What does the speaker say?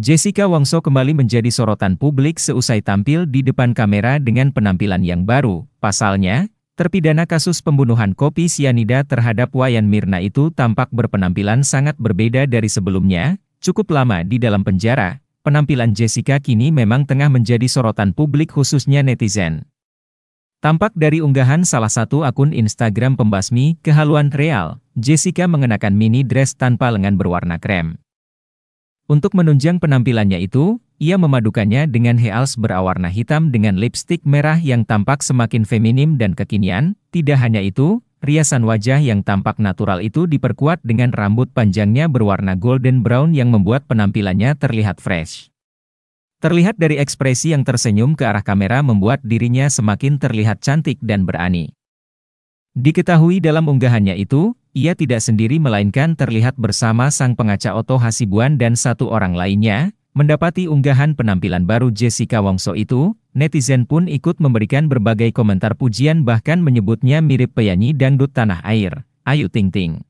Jessica Wangso kembali menjadi sorotan publik seusai tampil di depan kamera dengan penampilan yang baru. Pasalnya, terpidana kasus pembunuhan kopi sianida terhadap Wayan Mirna itu tampak berpenampilan sangat berbeda dari sebelumnya. Cukup lama di dalam penjara, penampilan Jessica kini memang tengah menjadi sorotan publik khususnya netizen. Tampak dari unggahan salah satu akun Instagram pembasmi kehaluan real, Jessica mengenakan mini dress tanpa lengan berwarna krem. Untuk menunjang penampilannya itu, ia memadukannya dengan heels berwarna hitam dengan lipstick merah yang tampak semakin feminim dan kekinian. Tidak hanya itu, riasan wajah yang tampak natural itu diperkuat dengan rambut panjangnya berwarna golden brown yang membuat penampilannya terlihat fresh. Terlihat dari ekspresi yang tersenyum ke arah kamera membuat dirinya semakin terlihat cantik dan berani. Diketahui dalam unggahannya itu, ia tidak sendiri melainkan terlihat bersama sang pengaca Otto Hasibuan dan satu orang lainnya. Mendapati unggahan penampilan baru Jessica Wongso itu, netizen pun ikut memberikan berbagai komentar pujian bahkan menyebutnya mirip penyanyi dangdut tanah air, Ayu Ting Ting.